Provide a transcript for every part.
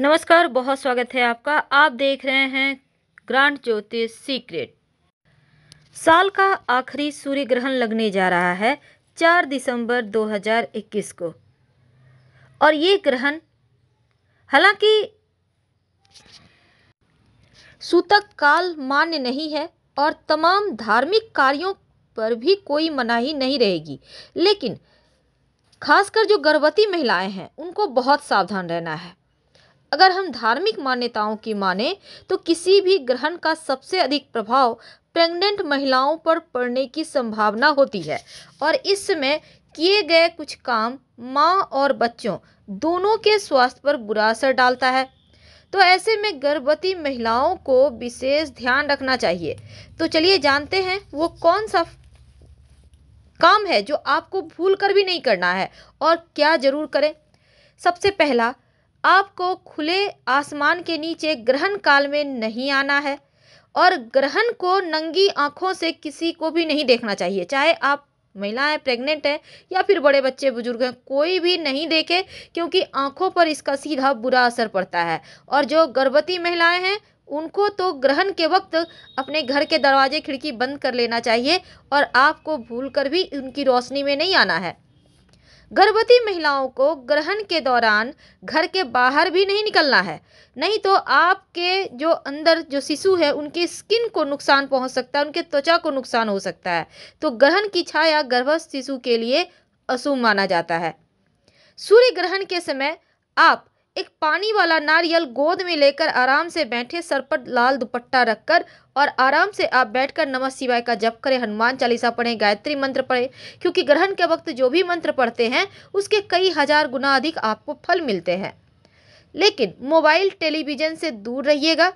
नमस्कार बहुत स्वागत है आपका आप देख रहे हैं ग्रांड ज्योतिष सीक्रेट साल का आखिरी सूर्य ग्रहण लगने जा रहा है 4 दिसंबर 2021 को और ये ग्रहण हालांकि सूतक काल मान्य नहीं है और तमाम धार्मिक कार्यों पर भी कोई मनाही नहीं रहेगी लेकिन खासकर जो गर्भवती महिलाएं हैं उनको बहुत सावधान रहना है अगर हम धार्मिक मान्यताओं की माने तो किसी भी ग्रहण का सबसे अधिक प्रभाव प्रेग्नेंट महिलाओं पर पड़ने की संभावना होती है और इस समय किए गए कुछ काम माँ और बच्चों दोनों के स्वास्थ्य पर बुरा असर डालता है तो ऐसे में गर्भवती महिलाओं को विशेष ध्यान रखना चाहिए तो चलिए जानते हैं वो कौन सा काम है जो आपको भूल कर भी नहीं करना है और क्या जरूर करें सबसे पहला आपको खुले आसमान के नीचे ग्रहण काल में नहीं आना है और ग्रहण को नंगी आँखों से किसी को भी नहीं देखना चाहिए चाहे आप महिलाएं प्रेग्नेंट हैं या फिर बड़े बच्चे बुजुर्ग हैं कोई भी नहीं देखे क्योंकि आंखों पर इसका सीधा बुरा असर पड़ता है और जो गर्भवती महिलाएं हैं उनको तो ग्रहण के वक्त अपने घर के दरवाजे खिड़की बंद कर लेना चाहिए और आपको भूल कर भी उनकी रोशनी में नहीं आना है गर्भवती महिलाओं को ग्रहण के दौरान घर के बाहर भी नहीं निकलना है नहीं तो आपके जो अंदर जो शिशु है उनके स्किन को नुकसान पहुंच सकता है उनके त्वचा को नुकसान हो सकता है तो ग्रहण की छाया गर्भस्थ शिशु के लिए अशुभ माना जाता है सूर्य ग्रहण के समय आप एक पानी वाला नारियल गोद में लेकर आराम से बैठे सर पर लाल दुपट्टा रखकर और आराम से आप बैठकर नमः शिवाय का जप करें हनुमान चालीसा पढ़ें गायत्री मंत्र पढ़ें क्योंकि ग्रहण के वक्त जो भी मंत्र पढ़ते हैं उसके कई हजार गुना अधिक आपको फल मिलते हैं लेकिन मोबाइल टेलीविज़न से दूर रहिएगा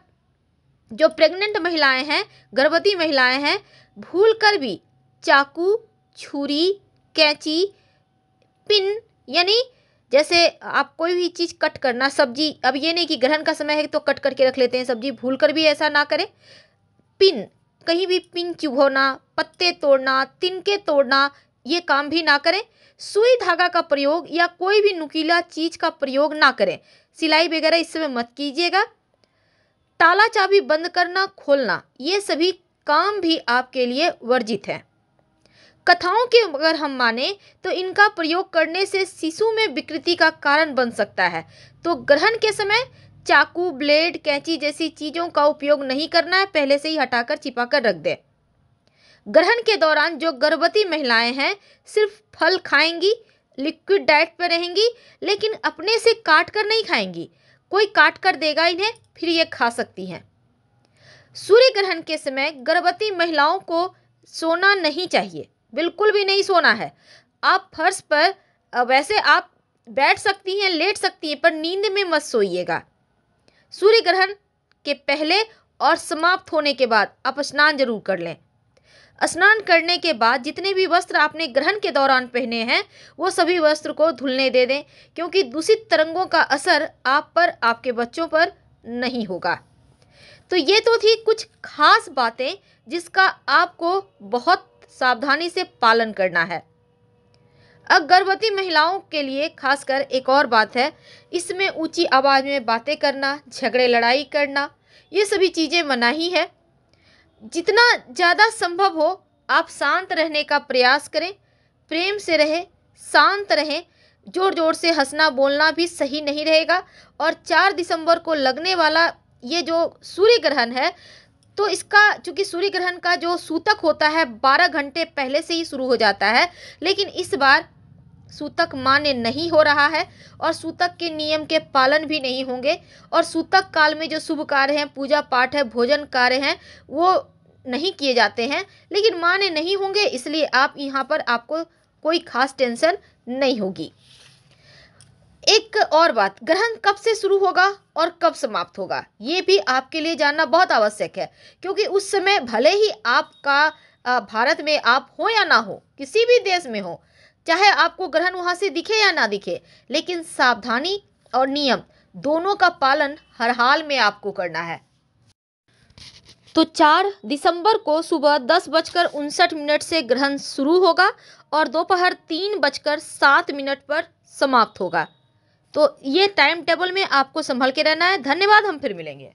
जो प्रेग्नेंट महिलाएं हैं गर्भवती महिलाएं हैं भूल कर भी चाकू छुरी कैंची पिन यानी जैसे आप कोई भी चीज़ कट करना सब्जी अब ये नहीं कि ग्रहण का समय है तो कट करके रख लेते हैं सब्जी भूल कर भी ऐसा ना करें पिन कहीं भी पिन चुभोना पत्ते तोड़ना तिनके तोड़ना ये काम भी ना करें सुई धागा का प्रयोग या कोई भी नुकीला चीज़ का प्रयोग ना करें सिलाई वगैरह इस समय मत कीजिएगा ताला चाबी बंद करना खोलना ये सभी काम भी आपके लिए वर्जित है कथाओं के अगर हम माने तो इनका प्रयोग करने से शिशु में विकृति का कारण बन सकता है तो ग्रहण के समय चाकू ब्लेड कैंची जैसी चीज़ों का उपयोग नहीं करना है पहले से ही हटाकर छिपाकर रख दें ग्रहण के दौरान जो गर्भवती महिलाएं हैं सिर्फ फल खाएंगी लिक्विड डाइट पर रहेंगी लेकिन अपने से काट कर नहीं खाएंगी कोई काट कर देगा इन्हें फिर ये खा सकती हैं सूर्य ग्रहण के समय गर्भवती महिलाओं को सोना नहीं चाहिए बिल्कुल भी नहीं सोना है आप फर्श पर वैसे आप बैठ सकती हैं लेट सकती हैं पर नींद में मत सोइएगा सूर्य ग्रहण के पहले और समाप्त होने के बाद आप स्नान जरूर कर लें स्नान करने के बाद जितने भी वस्त्र आपने ग्रहण के दौरान पहने हैं वो सभी वस्त्र को धुलने दे दें क्योंकि दूषित तरंगों का असर आप पर आपके बच्चों पर नहीं होगा तो ये तो थी कुछ खास बातें जिसका आपको बहुत सावधानी से पालन करना है अब गर्भवती महिलाओं के लिए खासकर एक और बात है इसमें ऊंची आवाज़ में बातें करना झगड़े लड़ाई करना ये सभी चीज़ें मनाही है जितना ज़्यादा संभव हो आप शांत रहने का प्रयास करें प्रेम से रहें शांत रहें जोर जोर से हंसना बोलना भी सही नहीं रहेगा और चार दिसंबर को लगने वाला ये जो सूर्य ग्रहण है तो इसका चूंकि सूर्य ग्रहण का जो सूतक होता है बारह घंटे पहले से ही शुरू हो जाता है लेकिन इस बार सूतक मान्य नहीं हो रहा है और सूतक के नियम के पालन भी नहीं होंगे और सूतक काल में जो शुभ कार्य हैं पूजा पाठ है भोजन कार्य हैं वो नहीं किए जाते हैं लेकिन मान्य नहीं होंगे इसलिए आप यहाँ पर आपको कोई खास टेंशन नहीं होगी एक और बात ग्रहण कब से शुरू होगा और कब समाप्त होगा ये भी आपके लिए जानना बहुत आवश्यक है क्योंकि उस समय भले ही आपका भारत में आप हो या ना हो किसी भी देश में हो चाहे आपको ग्रहण वहाँ से दिखे या ना दिखे लेकिन सावधानी और नियम दोनों का पालन हर हाल में आपको करना है तो 4 दिसंबर को सुबह दस बजकर उनसठ मिनट से ग्रहण शुरू होगा और दोपहर तीन बजकर सात मिनट पर समाप्त होगा तो ये टाइम टेबल में आपको संभल के रहना है धन्यवाद हम फिर मिलेंगे